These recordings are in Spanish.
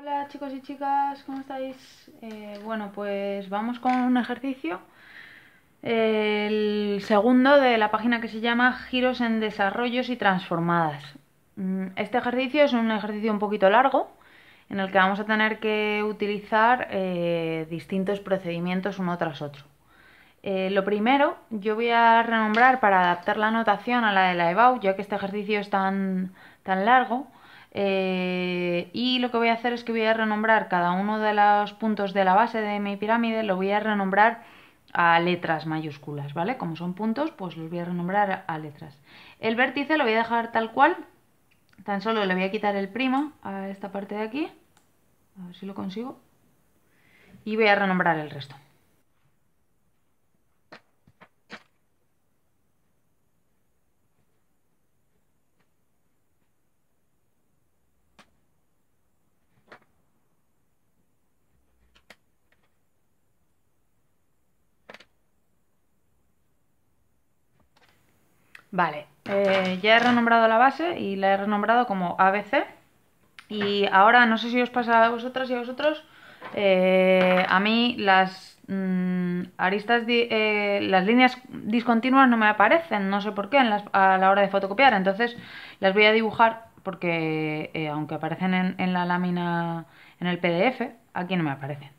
Hola chicos y chicas, ¿cómo estáis? Eh, bueno, pues vamos con un ejercicio, el segundo de la página que se llama Giros en Desarrollos y Transformadas. Mm, este ejercicio es un ejercicio un poquito largo, en el que vamos a tener que utilizar eh, distintos procedimientos uno tras otro. Eh, lo primero, yo voy a renombrar para adaptar la notación a la de la EBAU, ya que este ejercicio es tan, tan largo, eh, y lo que voy a hacer es que voy a renombrar cada uno de los puntos de la base de mi pirámide, lo voy a renombrar a letras mayúsculas, ¿vale? Como son puntos, pues los voy a renombrar a letras. El vértice lo voy a dejar tal cual, tan solo le voy a quitar el primo a esta parte de aquí, a ver si lo consigo, y voy a renombrar el resto. Vale, eh, ya he renombrado la base y la he renombrado como ABC. Y ahora no sé si os pasa a vosotras y a vosotros. Eh, a mí las mm, aristas, eh, las líneas discontinuas no me aparecen, no sé por qué, a la hora de fotocopiar. Entonces las voy a dibujar porque aunque aparecen en la lámina, en el PDF, aquí no me aparecen.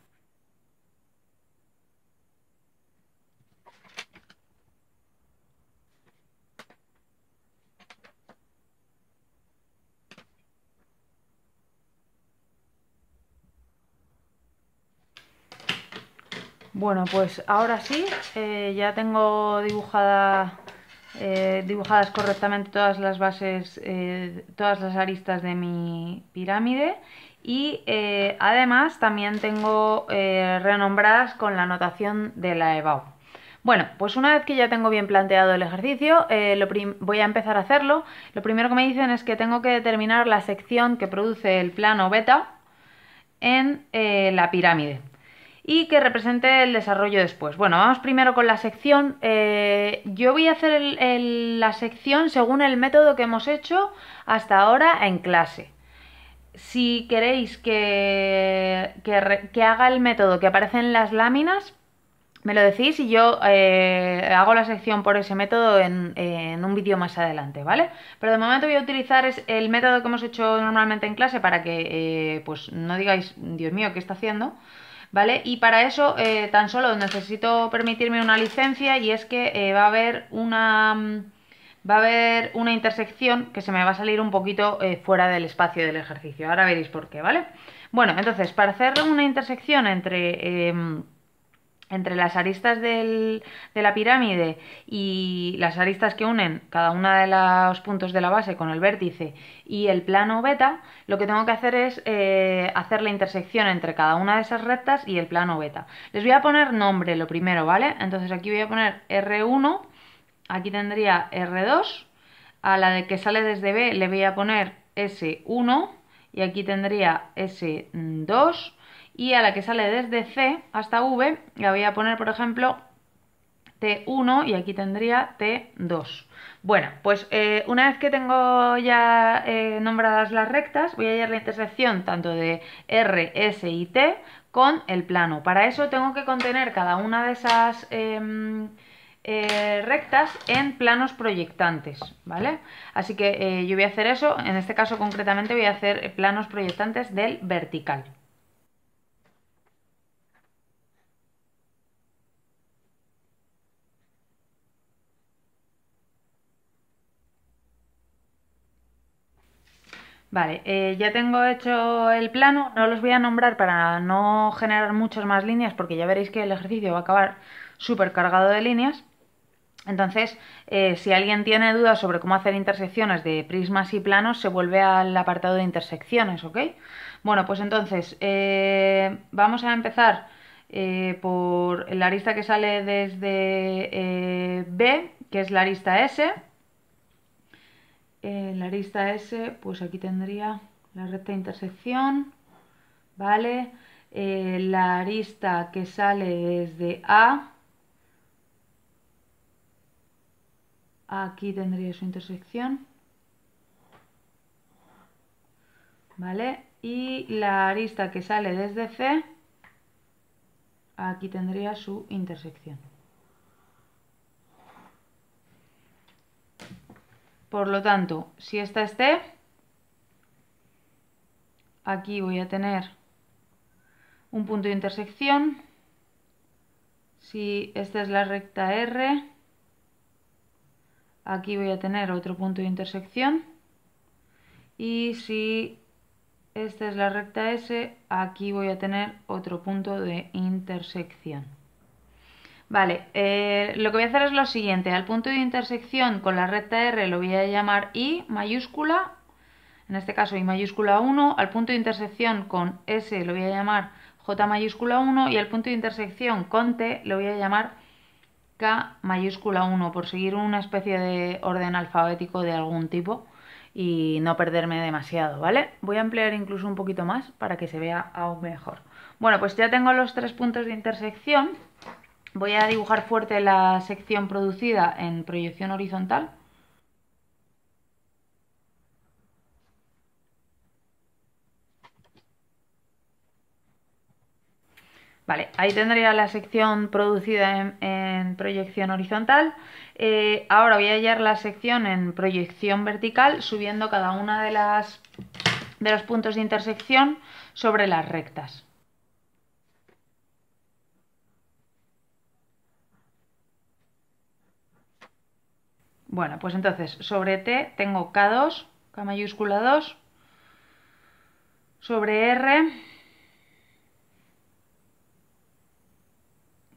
Bueno, pues ahora sí, eh, ya tengo eh, dibujadas correctamente todas las bases, eh, todas las aristas de mi pirámide y además también tengo renombradas con la notación de la EVAO. Bueno, pues una vez que ya tengo bien planteado el ejercicio, lo voy a empezar a hacerlo. Lo primero que me dicen es que tengo que determinar la sección que produce el plano beta en la pirámide y que represente el desarrollo después. Bueno, vamos primero con la sección. Eh, yo voy a hacer la sección según el método que hemos hecho hasta ahora en clase. Si queréis que, haga el método que aparece en las láminas, me lo decís y yo eh, hago la sección por ese método en, un vídeo más adelante, ¿vale? Pero de momento voy a utilizar el método que hemos hecho normalmente en clase para que eh, pues no digáis, Dios mío, ¿qué está haciendo? ¿vale? Y para eso eh, tan solo necesito permitirme una licencia y es que eh, va a haber una... Mm, va a haber una intersección que se me va a salir un poquito eh, fuera del espacio del ejercicio. Ahora veréis por qué, ¿vale? Bueno, entonces, para hacer una intersección entre em, entre las aristas de la pirámide y las aristas que unen cada uno de los puntos de la base con el vértice y el plano beta, lo que tengo que hacer es eh, hacer la intersección entre cada una de esas rectas y el plano beta. Les voy a poner nombre lo primero, ¿vale? Entonces aquí voy a poner R1, aquí tendría R2, a la de que sale desde B le voy a poner S1 y aquí tendría S2 y a la que sale desde C hasta V la voy a poner, por ejemplo, T1 y aquí tendría T2. Bueno, pues eh, una vez que tengo ya eh, nombradas las rectas, voy a hallar la intersección tanto de R, S y T con el plano. Para eso tengo que contener cada una de esas em, eh, rectas en planos proyectantes, ¿vale? Así que yo voy a hacer eso, en este caso concretamente voy a hacer planos proyectantes del vertical. Vale, eh, ya tengo hecho el plano, no los voy a nombrar para no generar muchas más líneas porque ya veréis que el ejercicio va a acabar súper cargado de líneas. Entonces, eh, si alguien tiene dudas sobre cómo hacer intersecciones de prismas y planos, se vuelve al apartado de intersecciones, ¿ok? Bueno, pues entonces, eh, vamos a empezar por la arista que sale desde B, que es la arista S la arista S, pues aquí tendría la recta de intersección, ¿vale? Eh, la arista que sale desde A, aquí tendría su intersección, ¿vale? Y la arista que sale desde C, aquí tendría su intersección. Por lo tanto, si esta esté, aquí voy a tener un punto de intersección. Si esta es la recta R, aquí voy a tener otro punto de intersección. Y si esta es la recta S, aquí voy a tener otro punto de intersección. Vale, eh, lo que voy a hacer es lo siguiente. Al punto de intersección con la recta R lo voy a llamar I mayúscula, en este caso I mayúscula 1. Al punto de intersección con S lo voy a llamar J mayúscula 1. Y al punto de intersección con T lo voy a llamar K mayúscula 1, por seguir una especie de orden alfabético de algún tipo y no perderme demasiado, ¿vale? Voy a emplear incluso un poquito más para que se vea aún mejor. Bueno, pues ya tengo los tres puntos de intersección. Voy a dibujar fuerte la sección producida en proyección horizontal. Vale, ahí tendría la sección producida en, proyección horizontal. Eh, ahora voy a hallar la sección en proyección vertical subiendo cada una de, las, de los puntos de intersección sobre las rectas. Bueno, pues entonces, sobre T tengo K2, K mayúscula 2, sobre R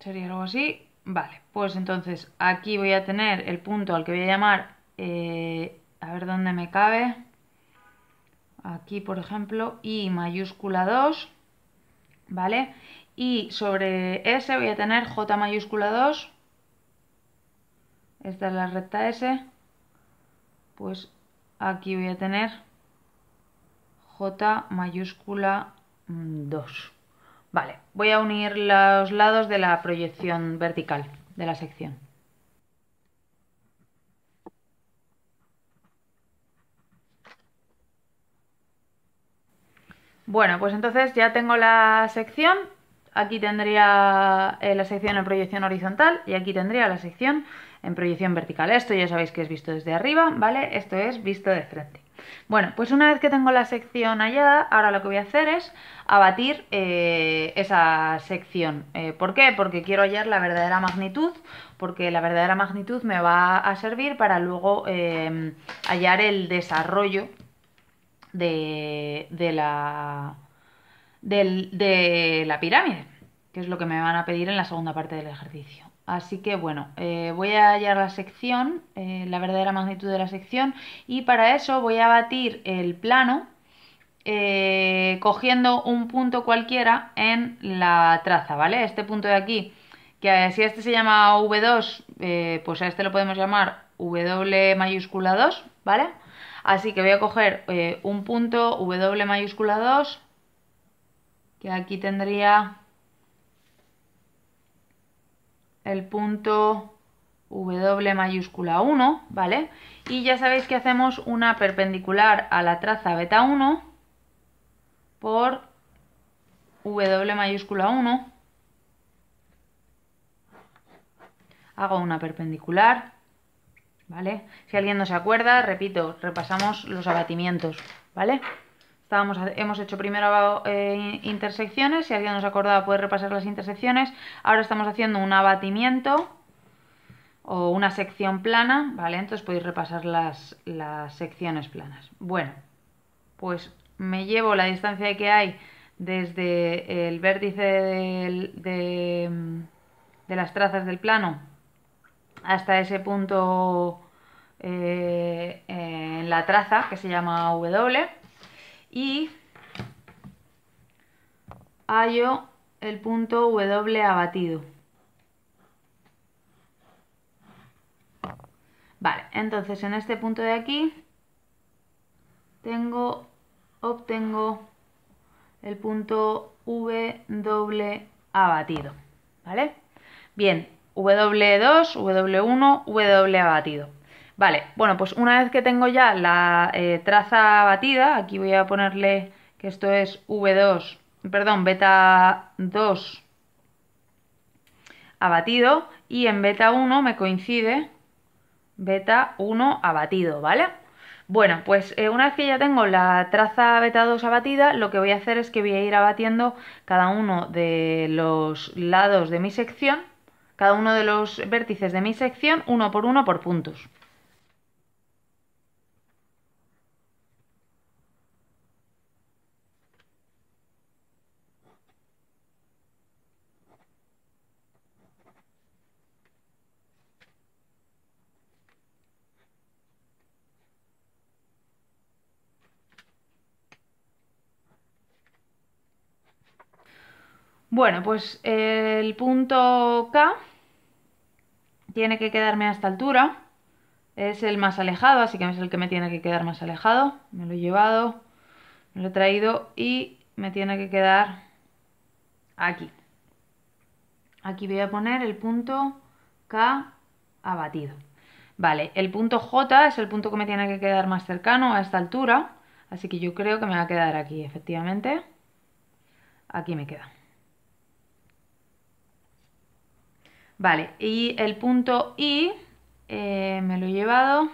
sería algo así, vale, pues entonces aquí voy a tener el punto al que voy a llamar, eh, a ver dónde me cabe, aquí por ejemplo, I mayúscula 2, ¿vale? Y sobre S voy a tener J mayúscula 2, esta es la recta S, pues aquí voy a tener J mayúscula 2. Vale, voy a unir los lados de la proyección vertical de la sección. Bueno, pues entonces ya tengo la sección. Aquí tendría eh, la sección en proyección horizontal y aquí tendría la sección en proyección vertical. Esto ya sabéis que es visto desde arriba, ¿vale? Esto es visto de frente. Bueno, pues una vez que tengo la sección hallada, ahora lo que voy a hacer es abatir eh, esa sección. Eh, ¿Por qué? Porque quiero hallar la verdadera magnitud, porque la verdadera magnitud me va a servir para luego eh, hallar el desarrollo de, la, de la pirámide, que es lo que me van a pedir en la segunda parte del ejercicio. Así que bueno, eh, voy a hallar la sección, eh, la verdadera magnitud de la sección, y para eso voy a batir el plano eh, cogiendo un punto cualquiera en la traza, ¿vale? Este punto de aquí, que si este se llama V2, pues a este lo podemos llamar W mayúscula 2, ¿vale? Así que voy a coger un punto W mayúscula 2, que aquí tendría el punto W mayúscula 1, ¿vale? Y ya sabéis que hacemos una perpendicular a la traza beta 1 por W mayúscula 1. Hago una perpendicular, ¿vale? Si alguien no se acuerda, repito, repasamos los abatimientos, ¿vale? hemos hecho primero eh, intersecciones, si alguien nos acordaba puede repasar las intersecciones. Ahora estamos haciendo un abatimiento o una sección plana, ¿vale? Entonces podéis repasar las, las secciones planas. Bueno, pues me llevo la distancia que hay desde el vértice de, las trazas del plano hasta ese punto eh, en la traza que se llama W y hallo el punto W abatido. Vale, entonces en este punto de aquí tengo, obtengo el punto W abatido, ¿vale? Bien, W2, W1, W abatido. Vale, bueno, pues una vez que tengo ya la eh, traza abatida, aquí voy a ponerle que esto es V2, perdón, beta 2 abatido y en beta 1 me coincide beta 1 abatido, ¿vale? Bueno, pues eh, una vez que ya tengo la traza beta 2 abatida, lo que voy a hacer es que voy a ir abatiendo cada uno de los lados de mi sección, cada uno de los vértices de mi sección, uno por uno por puntos. Bueno, pues el punto K tiene que quedarme a esta altura. Es el más alejado, así que es el que me tiene que quedar más alejado. Me lo he llevado, me lo he traído y me tiene que quedar aquí. Aquí voy a poner el punto K abatido. Vale, el punto J es el punto que me tiene que quedar más cercano a esta altura, así que yo creo que me va a quedar aquí, efectivamente. Aquí me queda. Vale, y el punto I eh, me lo he llevado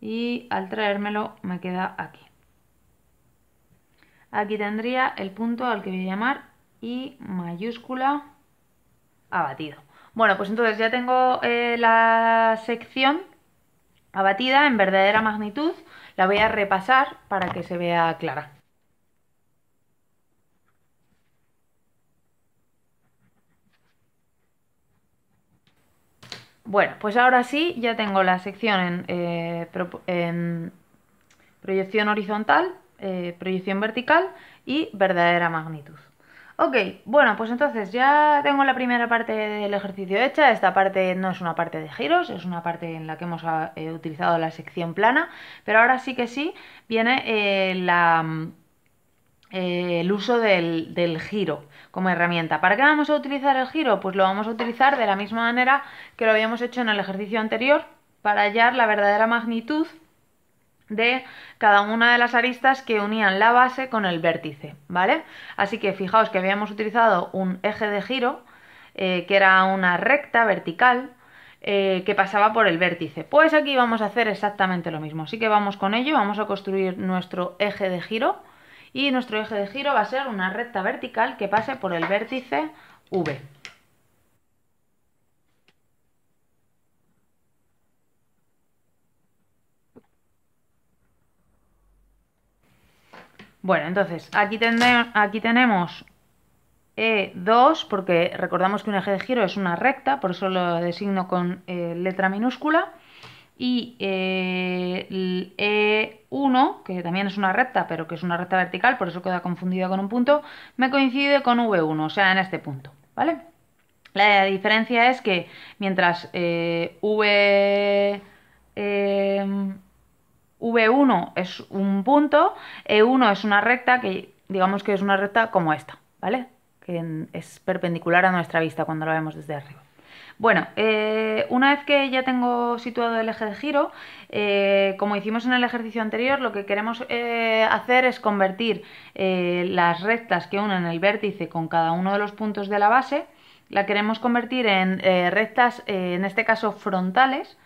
y al traérmelo me queda aquí. Aquí tendría el punto al que voy a llamar I mayúscula abatido. Bueno, pues entonces ya tengo eh, la sección abatida en verdadera magnitud. La voy a repasar para que se vea clara. Bueno, pues ahora sí, ya tengo la sección en, eh, proyección horizontal, eh, proyección vertical y verdadera magnitud. Ok, bueno, pues entonces ya tengo la primera parte del ejercicio hecha. Esta parte no es una parte de giros, es una parte en la que hemos eh, utilizado la sección plana, pero ahora sí que sí viene la eh, el uso del, giro como herramienta. ¿Para qué vamos a utilizar el giro? Pues lo vamos a utilizar de la misma manera que lo habíamos hecho en el ejercicio anterior para hallar la verdadera magnitud de cada una de las aristas que unían la base con el vértice, ¿vale? Así que fijaos que habíamos utilizado un eje de giro, eh, que era una recta vertical, eh, que pasaba por el vértice. Pues aquí vamos a hacer exactamente lo mismo, así que vamos con ello, vamos a construir nuestro eje de giro, y nuestro eje de giro va a ser una recta vertical que pase por el vértice V. Bueno, entonces aquí, aquí tenemos E2, porque recordamos que un eje de giro es una recta, por eso lo designo con eh, letra minúscula y eh, el E1, que también es una recta, pero que es una recta vertical, por eso queda confundida con un punto, me coincide con V1, o sea, en este punto, ¿vale? La diferencia es que mientras eh, V... Eh, V1 es un punto, E1 es una recta que digamos que es una recta como esta, ¿vale? Que es perpendicular a nuestra vista cuando la vemos desde arriba. Bueno, eh, una vez que ya tengo situado el eje de giro, eh, como hicimos en el ejercicio anterior, lo que queremos eh, hacer es convertir las rectas que unen el vértice con cada uno de los puntos de la base, la queremos convertir en rectas, en este caso frontales,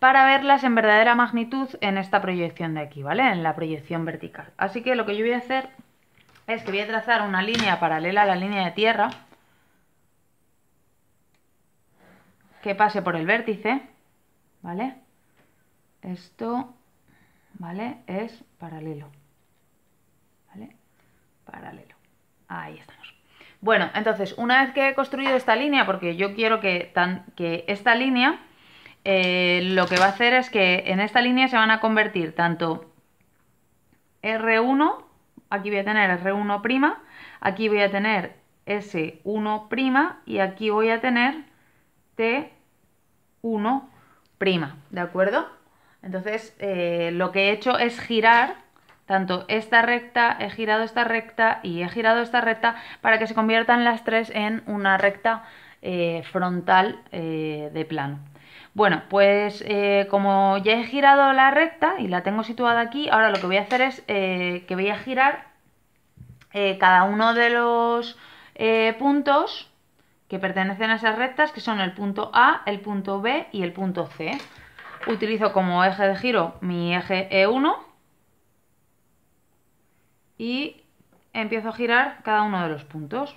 para verlas en verdadera magnitud en esta proyección de aquí, ¿vale? En la proyección vertical. Así que lo que yo voy a hacer es que voy a trazar una línea paralela a la línea de tierra, que pase por el vértice, ¿vale? Esto, ¿vale? Es paralelo, ¿vale? Paralelo. Ahí estamos. Bueno, entonces, una vez que he construido esta línea, porque yo quiero que, tan, que esta línea, eh, lo que va a hacer es que en esta línea se van a convertir tanto R1, aquí voy a tener R1', aquí voy a tener S1' y aquí voy a tener T1', ¿de acuerdo? Entonces eh, lo que he hecho es girar tanto esta recta, he girado esta recta y he girado esta recta para que se conviertan las tres en una recta eh, frontal eh, de plano. Bueno, pues como ya he girado la recta y la tengo situada aquí, ahora lo que voy a hacer es que voy a girar cada uno de los puntos que pertenecen a esas rectas, que son el punto A, el punto B y el punto C. Utilizo como eje de giro mi eje E1 y empiezo a girar cada uno de los puntos.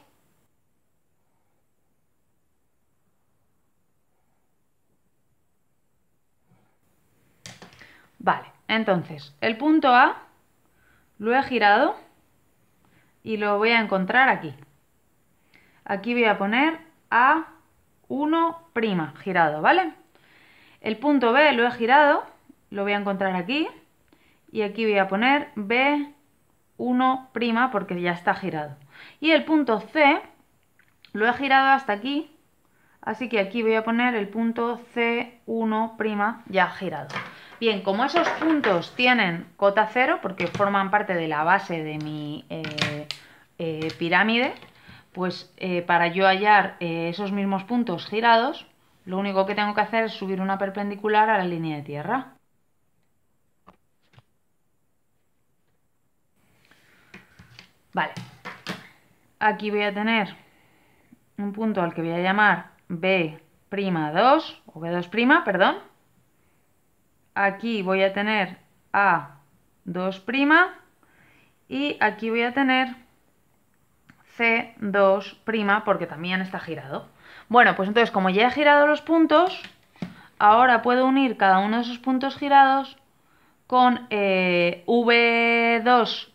Vale, entonces, el punto A lo he girado y lo voy a encontrar aquí. Aquí voy a poner A1' girado, ¿vale? El punto B lo he girado, lo voy a encontrar aquí. Y aquí voy a poner B1' porque ya está girado. Y el punto C lo he girado hasta aquí, así que aquí voy a poner el punto C1' ya girado. Bien, como esos puntos tienen cota cero, porque forman parte de la base de mi eh, eh, pirámide, pues eh, para yo hallar eh, esos mismos puntos girados, lo único que tengo que hacer es subir una perpendicular a la línea de tierra. Vale, aquí voy a tener un punto al que voy a llamar B'2 o B2', perdón. Aquí voy a tener A2' y aquí voy a tener C2', porque también está girado. Bueno, pues entonces como ya he girado los puntos, ahora puedo unir cada uno de esos puntos girados con eh, V2,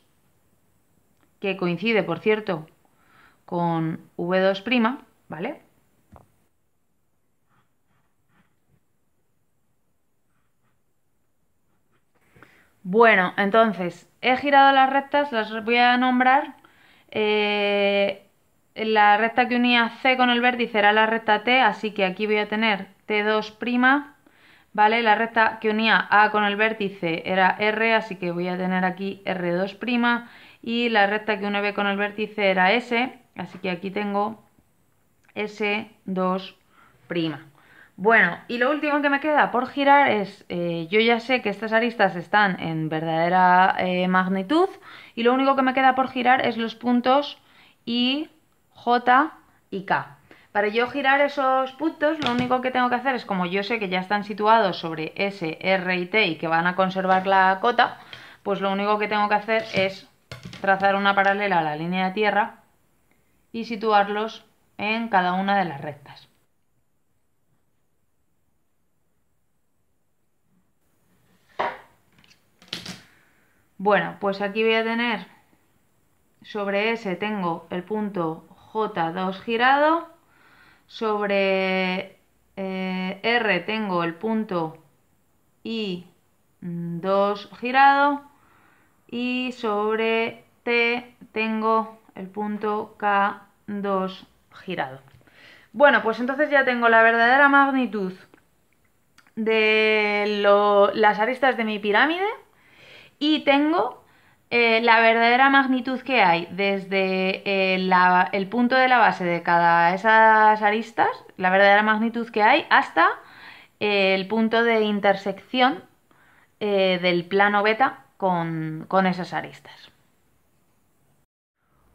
que coincide, por cierto, con V2', ¿vale? Bueno, entonces he girado las rectas, las voy a nombrar eh, la recta que unía C con el vértice era la recta T, así que aquí voy a tener T2', ¿vale? La recta que unía A con el vértice era R, así que voy a tener aquí R2', y la recta que unía B con el vértice era S, así que aquí tengo S2'. Bueno, y lo último que me queda por girar es, eh, yo ya sé que estas aristas están en verdadera eh, magnitud y lo único que me queda por girar es los puntos I, J y K. Para yo girar esos puntos, lo único que tengo que hacer es, como yo sé que ya están situados sobre S, R y T y que van a conservar la cota, pues lo único que tengo que hacer es trazar una paralela a la línea de tierra y situarlos en cada una de las rectas. Bueno, pues aquí voy a tener, sobre S tengo el punto J2 girado, sobre eh, R tengo el punto I2 girado y sobre T tengo el punto K2 girado. Bueno, pues entonces ya tengo la verdadera magnitud de las aristas de mi pirámide y tengo eh, la verdadera magnitud que hay desde eh, el punto de la base de cada esas aristas, la verdadera magnitud que hay, hasta eh, el punto de intersección del plano beta con, con esas aristas.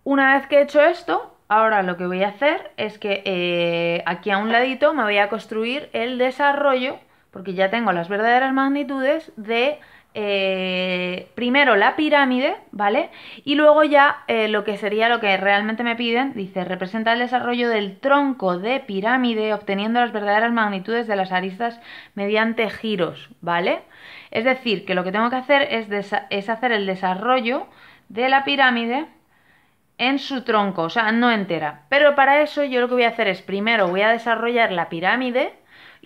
Una vez que he hecho esto, ahora lo que voy a hacer es que aquí a un ladito me voy a construir el desarrollo, porque ya tengo las verdaderas magnitudes de eh, primero la pirámide, ¿vale? Y luego ya eh, lo que sería lo que realmente me piden, dice, representa el desarrollo del tronco de pirámide obteniendo las verdaderas magnitudes de las aristas mediante giros, ¿vale? Es decir, que lo que tengo que hacer es, es hacer el desarrollo de la pirámide en su tronco, o sea, no entera. Pero para eso yo lo que voy a hacer es primero voy a desarrollar la pirámide,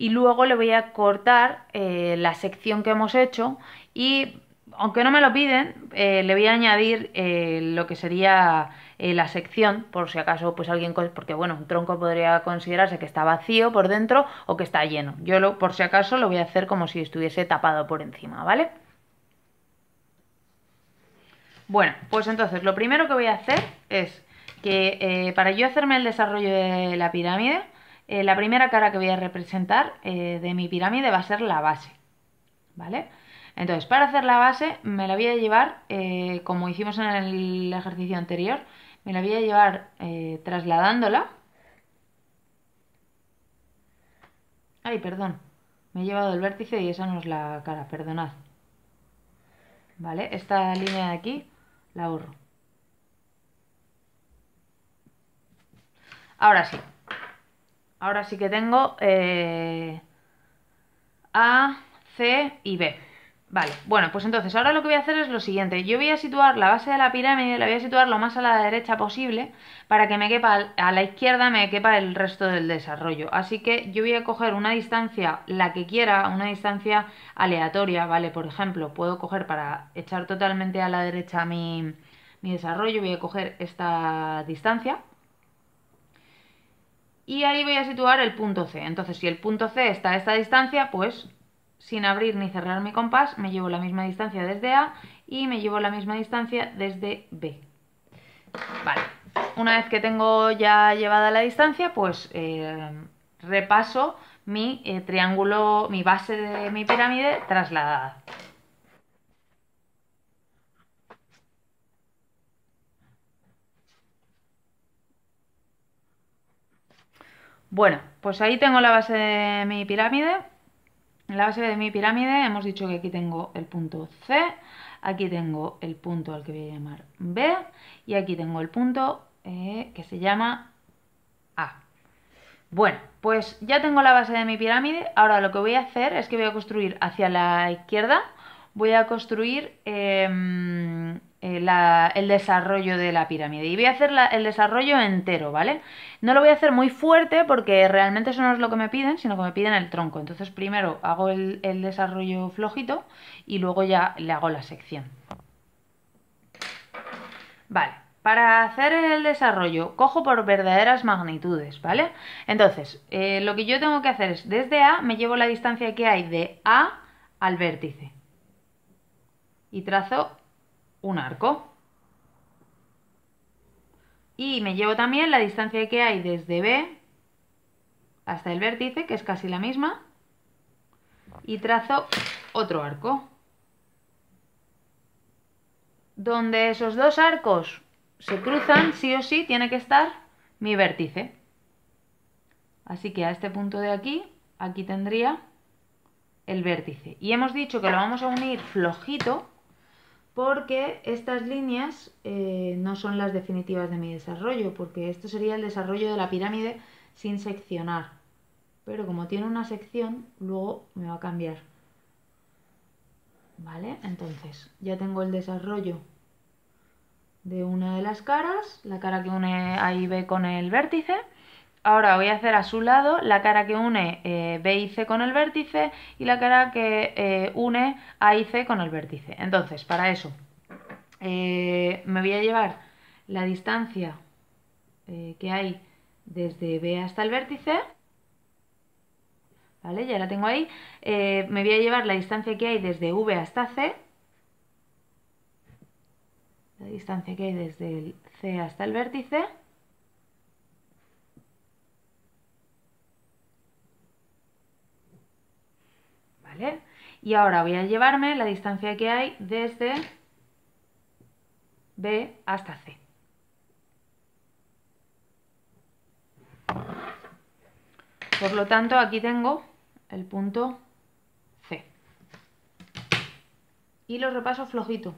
y luego le voy a cortar eh, la sección que hemos hecho y aunque no me lo piden, eh, le voy a añadir eh, lo que sería la sección, por si acaso pues alguien, porque bueno, un tronco podría considerarse que está vacío por dentro o que está lleno. Yo lo, por si acaso lo voy a hacer como si estuviese tapado por encima, ¿vale? Bueno, pues entonces lo primero que voy a hacer es que para yo hacerme el desarrollo de la pirámide, eh, la primera cara que voy a representar eh, de mi pirámide va a ser la base, ¿vale? Entonces, para hacer la base me la voy a llevar, eh, como hicimos en el ejercicio anterior, me la voy a llevar trasladándola. Ay, perdón, me he llevado el vértice y esa no es la cara, perdonad. ¿Vale? Esta línea de aquí la ahorro Ahora sí, Ahora sí que tengo eh, A, C y B. Vale, bueno, pues entonces ahora lo que voy a hacer es lo siguiente. Yo voy a situar la base de la pirámide, la voy a situar lo más a la derecha posible para que me quepa, a la izquierda me quepa el resto del desarrollo. Así que yo voy a coger una distancia, la que quiera, una distancia aleatoria, ¿vale? Por ejemplo, puedo coger para echar totalmente a la derecha mi, mi desarrollo, voy a coger esta distancia, y ahí voy a situar el punto C. Entonces, si el punto C está a esta distancia, pues sin abrir ni cerrar mi compás, me llevo la misma distancia desde A y me llevo la misma distancia desde B. Vale, una vez que tengo ya llevada la distancia, pues eh, repaso mi eh, triángulo, mi base de mi pirámide trasladada. Bueno, pues ahí tengo la base de mi pirámide. En la base de mi pirámide hemos dicho que aquí tengo el punto C, aquí tengo el punto al que voy a llamar B y aquí tengo el punto eh, que se llama A. Bueno, pues ya tengo la base de mi pirámide. Ahora lo que voy a hacer es que voy a construir hacia la izquierda, voy a construir em, eh, el desarrollo de la pirámide. Y voy a hacer el desarrollo entero, ¿vale? No lo voy a hacer muy fuerte porque realmente eso no es lo que me piden, sino que me piden el tronco. Entonces primero hago el, desarrollo flojito y luego ya le hago la sección. Vale. Para hacer el desarrollo, cojo por verdaderas magnitudes, ¿vale? Entonces, eh, lo que yo tengo que hacer es, desde A me llevo la distancia que hay de A al vértice. Y trazo un arco. Y me llevo también la distancia que hay desde B hasta el vértice, que es casi la misma, y trazo otro arco. Donde esos dos arcos se cruzan, sí o sí, tiene que estar mi vértice. Así que a este punto de aquí, aquí tendría el vértice. Y hemos dicho que lo vamos a unir flojito porque estas líneas eh, no son las definitivas de mi desarrollo, porque esto sería el desarrollo de la pirámide sin seccionar. Pero como tiene una sección, luego me va a cambiar. ¿Vale? Entonces, ya tengo el desarrollo de una de las caras, la cara que une A y B con el vértice. Ahora voy a hacer a su lado la cara que une eh, B y C con el vértice y la cara que eh, une A y C con el vértice. Entonces, para eso, eh, me voy a llevar la distancia que hay desde B hasta el vértice. ¿Vale? Ya la tengo ahí. me voy a llevar la distancia que hay desde V hasta C. La distancia que hay desde C hasta el vértice. Y ahora voy a llevarme la distancia que hay desde B hasta C. Por lo tanto, aquí tengo el punto C. Y lo repaso flojito.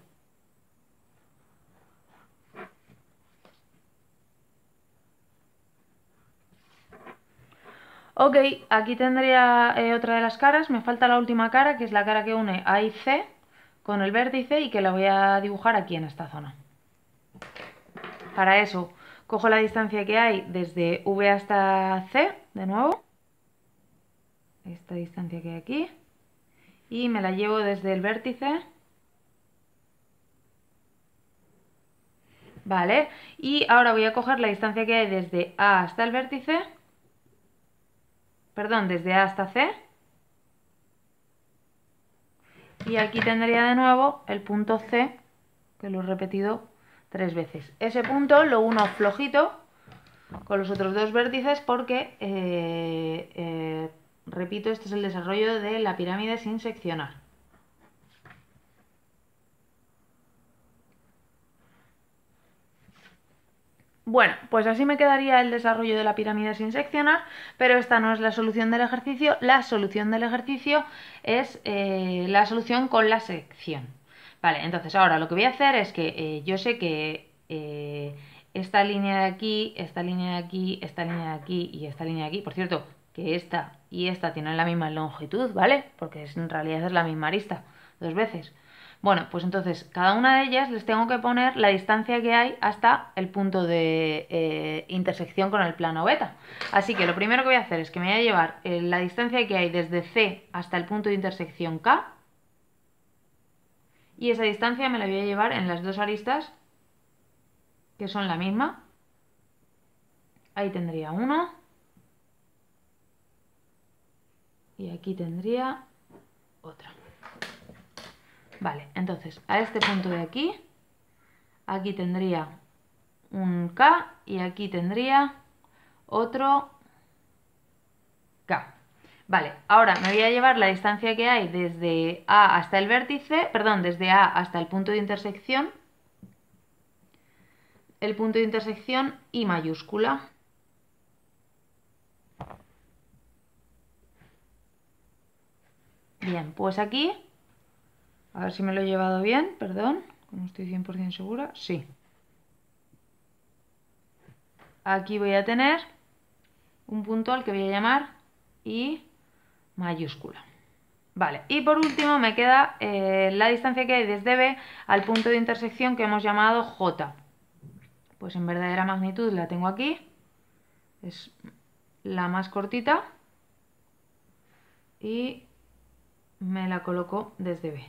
Ok, aquí tendría eh, otra de las caras, me falta la última cara, que es la cara que une A y C con el vértice y que la voy a dibujar aquí en esta zona. Para eso, cojo la distancia que hay desde V hasta C, de nuevo, esta distancia que hay aquí, y me la llevo desde el vértice Vale, y ahora voy a coger la distancia que hay desde A hasta el vértice perdón, desde A hasta C. Y aquí tendría de nuevo el punto C, que lo he repetido tres veces. Ese punto lo uno flojito con los otros dos vértices porque, eh, eh, repito, este es el desarrollo de la pirámide sin seccionar. Bueno, pues así me quedaría el desarrollo de la pirámide sin seccionar, pero esta no es la solución del ejercicio, la solución del ejercicio es eh, la solución con la sección. Vale, entonces ahora lo que voy a hacer es que eh, yo sé que eh, esta línea de aquí, esta línea de aquí, esta línea de aquí y esta línea de aquí, por cierto, que esta y esta tienen la misma longitud, ¿vale? Porque en realidad es la misma arista, dos veces. Bueno, pues entonces cada una de ellas les tengo que poner la distancia que hay hasta el punto de eh, intersección con el plano beta. Así que lo primero que voy a hacer es que me voy a llevar eh, la distancia que hay desde C hasta el punto de intersección K y esa distancia me la voy a llevar en las dos aristas que son la misma. Ahí tendría una y aquí tendría otra. Vale, entonces a este punto de aquí, aquí tendría un K y aquí tendría otro K. Vale, ahora me voy a llevar la distancia que hay desde A hasta el vértice, perdón, desde A hasta el punto de intersección, el punto de intersección I mayúscula. Bien, pues aquí a ver si me lo he llevado bien, perdón, No estoy 100% segura, sí. Aquí voy a tener un punto al que voy a llamar I mayúscula. Vale, y por último me queda eh, la distancia que hay desde B al punto de intersección que hemos llamado J. Pues en verdadera magnitud la tengo aquí, es la más cortita y me la coloco desde B.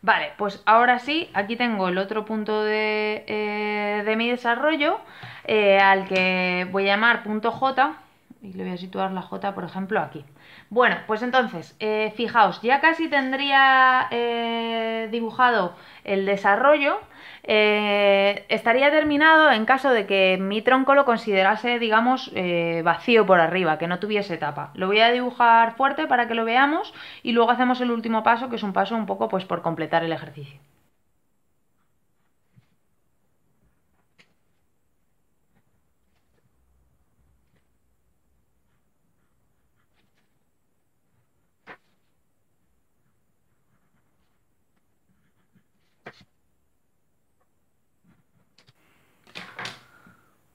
Vale, pues ahora sí, aquí tengo el otro punto de, eh, mi desarrollo, eh, al que voy a llamar punto J, y le voy a situar la J, por ejemplo, aquí. Bueno, pues entonces, eh, fijaos, ya casi tendría dibujado el desarrollo, eh, estaría terminado en caso de que mi tronco lo considerase, digamos, eh, vacío por arriba, que no tuviese tapa. Lo voy a dibujar fuerte para que lo veamos y luego hacemos el último paso, que es un paso un poco pues por completar el ejercicio.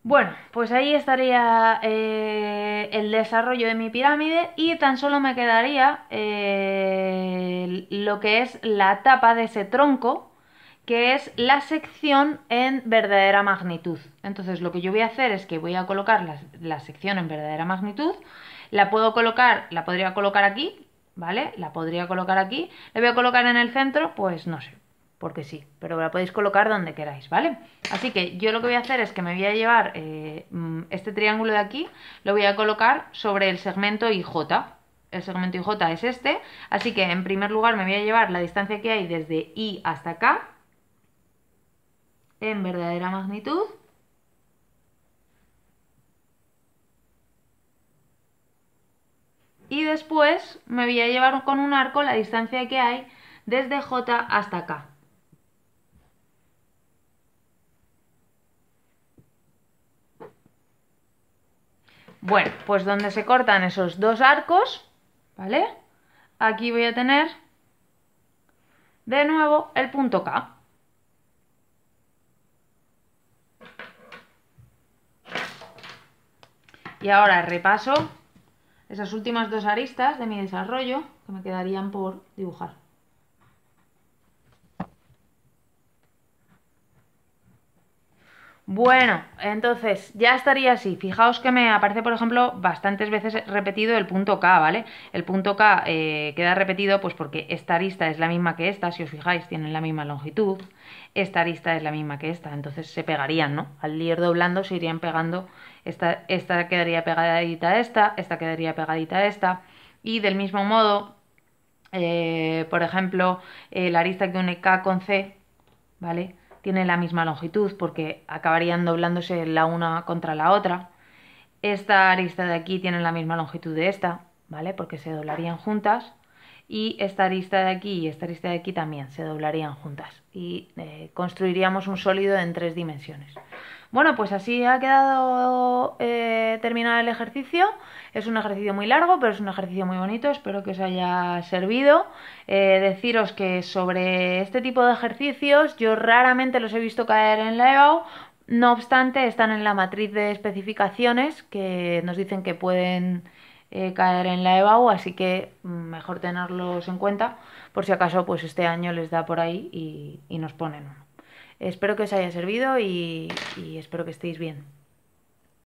Bueno, pues ahí estaría eh, el desarrollo de mi pirámide y tan solo me quedaría eh, lo que es la tapa de ese tronco, que es la sección en verdadera magnitud. Entonces lo que yo voy a hacer es que voy a colocar la, sección en verdadera magnitud, la puedo colocar, la podría colocar aquí, ¿vale? La podría colocar aquí, la voy a colocar en el centro, pues no sé, porque sí, pero la podéis colocar donde queráis, ¿vale? Así que yo lo que voy a hacer es que me voy a llevar eh, mm, este triángulo de aquí, lo voy a colocar sobre el segmento IJ. El segmento IJ es este, así que en primer lugar me voy a llevar la distancia que hay desde I hasta K en verdadera magnitud. Y después me voy a llevar con un arco la distancia que hay desde J hasta K Bueno, pues donde se cortan esos dos arcos, ¿vale? Aquí voy a tener de nuevo el punto K. Y ahora repaso esas últimas dos aristas de mi desarrollo que me quedarían por dibujar. Bueno, entonces ya estaría así. Fijaos que me aparece, por ejemplo, bastantes veces repetido el punto K, ¿vale? El punto K eh, queda repetido pues porque esta arista es la misma que esta, si os fijáis, tienen la misma longitud. Esta arista es la misma que esta, entonces se pegarían, ¿no? Al ir doblando se irían pegando, esta, quedaría pegadita a esta, esta quedaría pegadita a esta. Y del mismo modo, eh, por ejemplo, eh, la arista que une K con C, ¿vale? tiene la misma longitud porque acabarían doblándose la una contra la otra. Esta arista de aquí tiene la misma longitud de esta, ¿vale? Porque se doblarían juntas. Y esta arista de aquí y esta arista de aquí también se doblarían juntas. Y eh, construiríamos un sólido en tres dimensiones. Bueno, pues así ha quedado eh, terminado el ejercicio. Es un ejercicio muy largo, pero es un ejercicio muy bonito. Espero que os haya servido. Eh, deciros que sobre este tipo de ejercicios yo raramente los he visto caer en la layout. E no obstante, están en la matriz de especificaciones que nos dicen que pueden eh, caer en la EBAU, así que mm, mejor tenerlos en cuenta por si acaso pues este año les da por ahí y, y nos ponen Espero que os haya servido y, y espero que estéis bien.